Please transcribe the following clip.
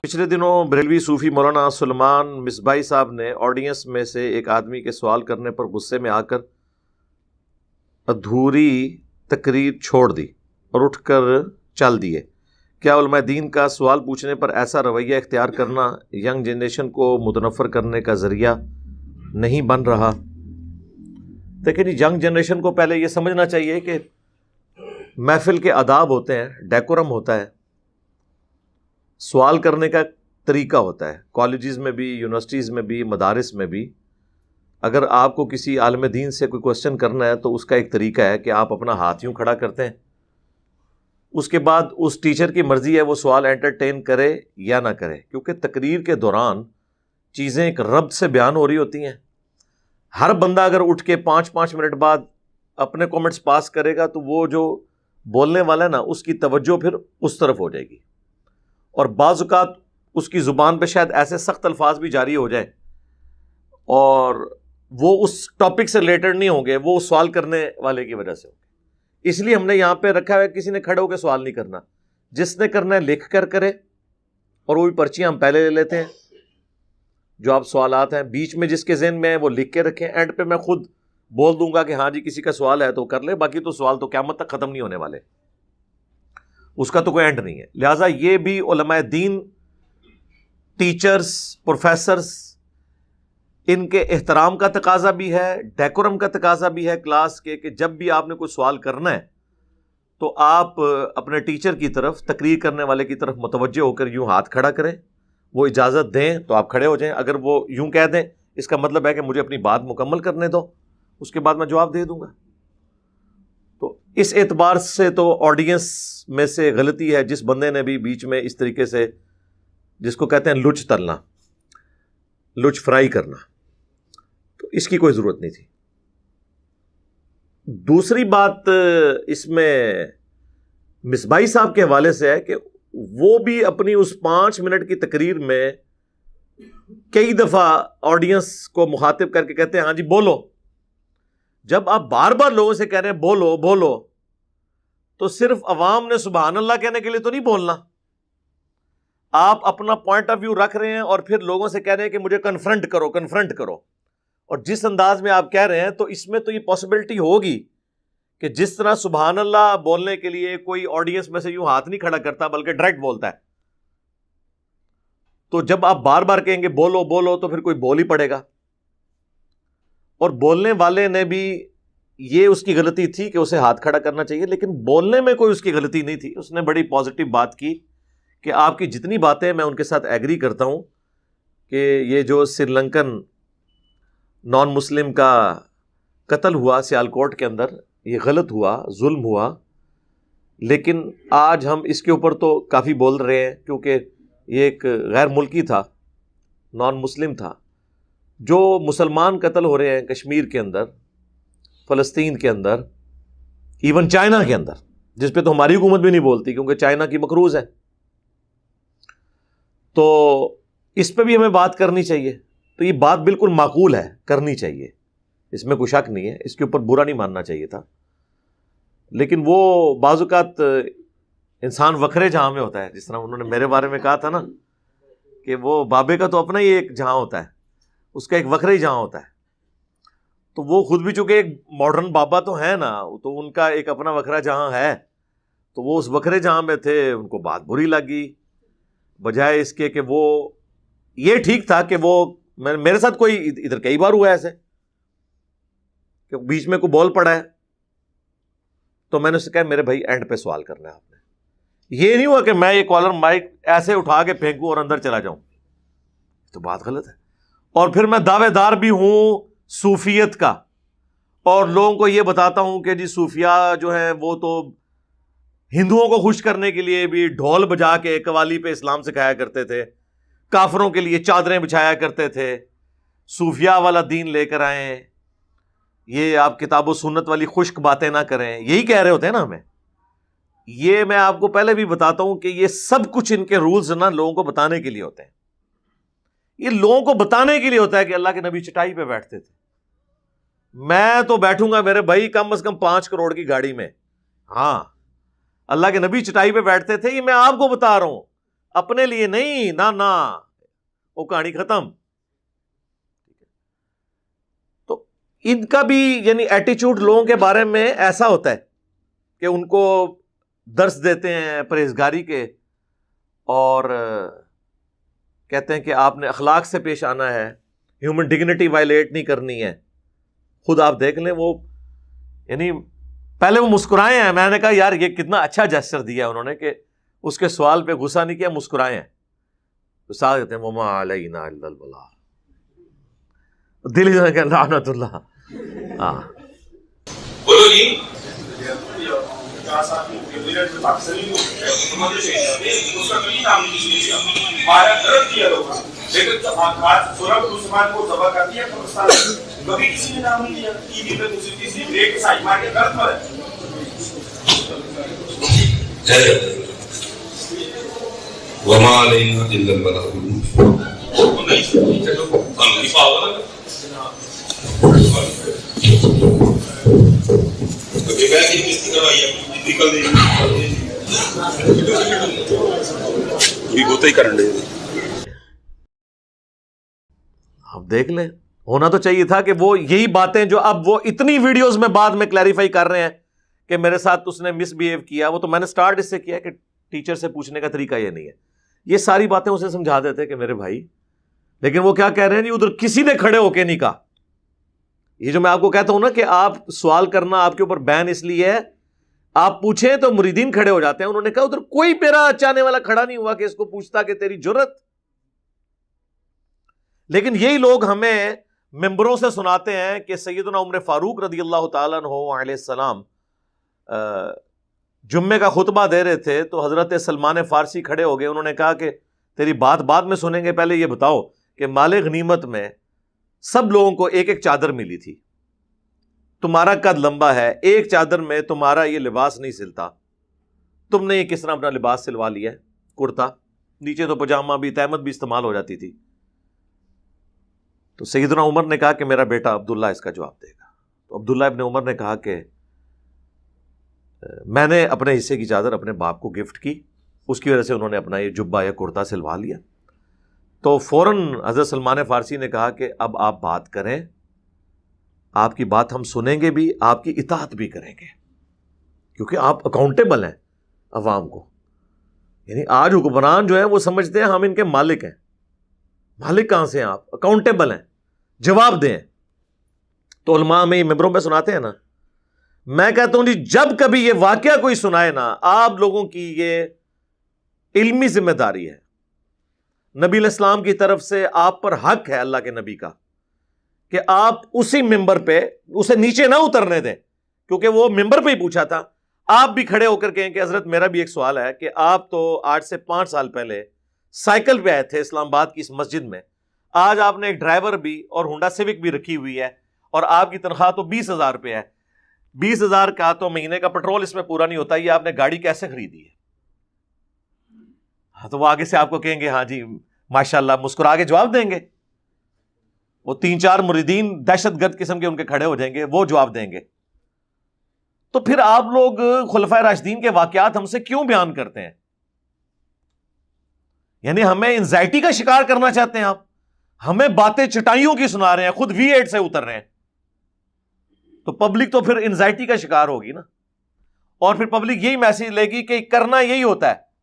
पिछले दिनों बरेलवी सूफी मौलाना सलमान मिसबाई साहब ने ऑडियंस में से एक आदमी के सवाल करने पर गुस्से में आकर अधूरी तकरीर छोड़ दी और उठकर चल दिए क्या दीन का सवाल पूछने पर ऐसा रवैया इख्तियार करना यंग जनरेशन को मुतनफ़र करने का ज़रिया नहीं बन रहा जी यंग जनरेशन को पहले ये समझना चाहिए कि महफिल के आदाब होते हैं डेकोरम होता है सवाल करने का तरीका होता है कॉलेज़ में भी यूनिवर्सिटीज़ में भी मदारस में भी अगर आपको किसी आलम दीन से कोई क्वेश्चन करना है तो उसका एक तरीका है कि आप अपना हाथ यूँ खड़ा करते हैं उसके बाद उस टीचर की मर्ज़ी है वो सवाल एंटरटेन करे या ना करे क्योंकि तकरीर के दौरान चीज़ें एक रब्त से बयान हो रही होती हैं हर बंदा अगर उठ के पाँच पाँच मिनट बाद अपने कॉमेंट्स पास करेगा तो वो जो बोलने वाला है ना उसकी तवज्जो फिर उस तरफ हो जाएगी और बाज़ात उसकी ज़ुबान पर शायद ऐसे सख्त अल्फाज भी जारी हो जाए और वो उस टॉपिक से रिलेटेड नहीं होंगे वो उस सवाल करने वाले की वजह से होंगे इसलिए हमने यहां पर रखा हुआ है किसी ने खड़े होकर सवाल नहीं करना जिसने करना है लिख कर करे और वो भी पर्चियाँ हम पहले ले लेते हैं जो आप सवाल हैं बीच में जिसके जेन में है वो लिख के रखें एंड पे मैं खुद बोल दूंगा कि हाँ जी किसी का सवाल है तो कर ले बाकी तो सवाल तो क्या मत तक ख़त्म नहीं होने वाले उसका तो कोई एंड नहीं है लिहाजा ये भी दीन टीचर्स प्रोफेसर्स इनके एहतराम का तकाजा भी है डेकोरम का तकाजा भी है क्लास के कि जब भी आपने कोई सवाल करना है तो आप अपने टीचर की तरफ तकरीर करने वाले की तरफ मुतवजह होकर यूं हाथ खड़ा करें वो इजाज़त दें तो आप खड़े हो जाएं अगर वो यूं कह दें इसका मतलब है कि मुझे अपनी बात मुकम्मल करने दो उसके बाद मैं जवाब दे दूंगा तो इस एतबार से तो ऑडियंस में से गलती है जिस बंदे ने भी बीच में इस तरीके से जिसको कहते हैं लुच तलना लुच फ्राई करना तो इसकी कोई ज़रूरत नहीं थी दूसरी बात इसमें मिसबाई साहब के हवाले से है कि वो भी अपनी उस पांच मिनट की तकरीर में कई दफ़ा ऑडियंस को मुखातिब करके कहते हैं हाँ जी बोलो जब आप बार बार लोगों से कह रहे हैं बोलो बोलो तो सिर्फ अवाम ने सुबहान अल्लाह कहने के लिए तो नहीं बोलना आप अपना पॉइंट ऑफ व्यू रख रहे हैं और फिर लोगों से कह रहे हैं कि मुझे कन्फ्रंट करो कन्फ्रंट करो और जिस अंदाज में आप कह रहे हैं तो इसमें तो ये पॉसिबिलिटी होगी कि जिस तरह सुबहान अल्लाह बोलने के लिए कोई ऑडियंस में से यूं हाथ नहीं खड़ा करता बल्कि डायरेक्ट बोलता है तो जब आप बार बार कहेंगे बोलो बोलो तो फिर कोई बोल ही पड़ेगा और बोलने वाले ने भी ये उसकी गलती थी कि उसे हाथ खड़ा करना चाहिए लेकिन बोलने में कोई उसकी गलती नहीं थी उसने बड़ी पॉजिटिव बात की कि आपकी जितनी बातें मैं उनके साथ एग्री करता हूँ कि ये जो श्रीलंकन नॉन मुस्लिम का कत्ल हुआ सियालकोट के अंदर ये गलत हुआ जुल्म हुआ लेकिन आज हम इसके ऊपर तो काफ़ी बोल रहे हैं क्योंकि ये एक गैर मुल्की था नॉन मुस्लिम था जो मुसलमान कत्ल हो रहे हैं कश्मीर के अंदर फ़लस्तीन के अंदर इवन चाइना के अंदर जिस पे तो हमारी हुकूमत भी नहीं बोलती क्योंकि चाइना की मकरूज़ है तो इस पर भी हमें बात करनी चाहिए तो ये बात बिल्कुल माकूल है करनी चाहिए इसमें कोई शक नहीं है इसके ऊपर बुरा नहीं मानना चाहिए था लेकिन वो बाज़ात इंसान वखरे जहाँ में होता है जिस तरह उन्होंने मेरे बारे में कहा था ना कि वो बाबे का तो अपना ही एक जहाँ होता है उसका एक वक्र ही जहाँ होता है तो वो खुद भी चूंकि एक मॉडर्न बाबा तो है ना तो उनका एक अपना वखरा जहाँ है तो वो उस वखरे जहाँ में थे उनको बात बुरी लगी बजाय इसके कि वो ये ठीक था कि वो मेरे साथ कोई इधर कई बार हुआ ऐसे कि बीच में कोई बॉल पड़ा है तो मैंने उससे कहा मेरे भाई एंड पे सवाल करना है आपने ये नहीं हुआ कि मैं ये कॉलर माइक ऐसे उठा के फेंकूँ और अंदर चला जाऊं तो बात गलत है और फिर मैं दावेदार भी हूँ सूफियत का और लोगों को ये बताता हूँ कि जी सूफिया जो है वो तो हिंदुओं को खुश करने के लिए भी ढोल बजा के कवाली पे इस्लाम सिखाया करते थे काफरों के लिए चादरें बिछाया करते थे सूफिया वाला दीन लेकर आए ये आप किताब सुन्नत वाली खुश्क बातें ना करें यही कह रहे होते हैं ना हमें ये मैं आपको पहले भी बताता हूँ कि ये सब कुछ इनके रूल्स ना लोगों को बताने के लिए होते हैं ये लोगों को बताने के लिए होता है कि अल्लाह के नबी चटाई पे बैठते थे मैं तो बैठूंगा मेरे भाई कम से कम पांच करोड़ की गाड़ी में हां अल्लाह के नबी चटाई पे बैठते थे ये मैं आपको बता रहा हूं अपने लिए नहीं ना ना वो कहानी खत्म तो इनका भी यानी एटीट्यूड लोगों के बारे में ऐसा होता है कि उनको दर्श देते हैं परहेजगारी के और कहते हैं कि आपने अखलाक से पेश आना है ह्यूमन डिग्निटी वायलेट नहीं करनी है खुद आप देख लें वो यानी पहले वो मुस्कुराए हैं मैंने कहा यार ये कितना अच्छा जेस्चर दिया उन्होंने कि उसके सवाल पर गुस्सा नहीं किया मुस्कुराए हैं तो साथ कहते हैं ममा अलना बला दिल लानतुल्ला हाँ न्यूजीलैंड में पाकिस्तानी उसका कहीं नाम नहीं लिया मारा गलत किया लोगों लेकिन तो आकाश सोलह मुसलमान को दबा कर दिया पाकिस्तान कभी किसी ने नाम नहीं लिया ईडी पे दूसरी तीसरी ब्रेक साइड मार के गलत मर जय वमा अलैना इल्ला अलबलाग वो नहीं चलो हम लिफा वाला तो बेबा की किस तरह आई है अब देख ले होना तो चाहिए था कि वो यही बातें जो अब वो इतनी वीडियोस में बाद में क्लैरिफाई कर रहे हैं कि मेरे साथ उसने मिसबिहेव किया वो तो मैंने स्टार्ट इससे किया कि टीचर से पूछने का तरीका ये नहीं है ये सारी बातें उसे समझा देते कि मेरे भाई लेकिन वो क्या कह रहे हैं उधर किसी ने खड़े होके नहीं कहा ये जो मैं आपको कहता हूं ना कि आप सवाल करना आपके ऊपर बैन इसलिए है आप पूछे तो मुरीदीन खड़े हो जाते हैं उन्होंने कहा उधर कोई मेरा चाहने वाला खड़ा नहीं हुआ कि इसको पूछता कि तेरी जरूरत लेकिन यही लोग हमें मेंबरों से सुनाते हैं कि सैदना उम्र फारूक रदी अल्लाह तलाम जुम्मे का खुतबा दे रहे थे तो हज़रत सलमान फ़ारसी खड़े हो गए उन्होंने कहा कि तेरी बात बाद में सुनेंगे पहले ये बताओ कि मालिक गनीमत में सब लोगों को एक एक चादर मिली थी तुम्हारा कद लंबा है एक चादर में तुम्हारा ये लिबास नहीं सिलता तुमने ये किस तरह अपना लिबास सिलवा लिया है कुर्ता नीचे तो पजामा भी तहमद भी इस्तेमाल हो जाती थी तो सही सईदना उमर ने कहा कि मेरा बेटा अब्दुल्ला इसका जवाब देगा तो अब्दुल्ला इबन उमर ने कहा कि मैंने अपने हिस्से की चादर अपने बाप को गिफ्ट की उसकी वजह से उन्होंने अपना ये जुब्बा या कुर्ता सिलवा लिया तो फौरन हज़रत सलमान फ़ारसी ने कहा कि अब आप बात करें आपकी बात हम सुनेंगे भी आपकी इतात भी करेंगे क्योंकि आप अकाउंटेबल हैं अवाम को यानी आज हुक्मरान जो है वो समझते हैं हम इनके मालिक हैं मालिक कहां से हैं आप अकाउंटेबल हैं जवाब दें तो में मेम्बरों में सुनाते हैं ना मैं कहता हूं जी जब कभी ये वाक्य कोई सुनाए ना आप लोगों की ये इल्मी जिम्मेदारी है नबी इस्लाम की तरफ से आप पर हक है अल्लाह के नबी का कि आप उसी मेंबर पे उसे नीचे ना उतरने दें क्योंकि वो मेंबर पे ही पूछा था आप भी खड़े होकर कहें कि हजरत मेरा भी एक सवाल है कि आप तो आठ से पांच साल पहले साइकिल पे आए थे इस्लामाबाद की इस मस्जिद में आज आपने एक ड्राइवर भी और हुडा सिविक भी रखी हुई है और आपकी तनख्वाह तो बीस हज़ार रुपये है बीस हज़ार का तो महीने का पेट्रोल इसमें पूरा नहीं होता ये आपने गाड़ी कैसे खरीदी है हाँ तो वो आगे से आपको कहेंगे हाँ जी माशाल्लाह मुस्कुरा के जवाब देंगे वो तीन चार मुरीदीन दहशतगर्द किस्म के उनके खड़े हो जाएंगे वो जवाब देंगे तो फिर आप लोग खुलफा राशदीन के वाकयात हमसे क्यों बयान करते हैं यानी हमें एंजाइटी का शिकार करना चाहते हैं आप हमें बातें चटाइयों की सुना रहे हैं खुद वी एड से उतर रहे हैं तो पब्लिक तो फिर एंजाइटी का शिकार होगी ना और फिर पब्लिक यही मैसेज लेगी कि करना यही होता है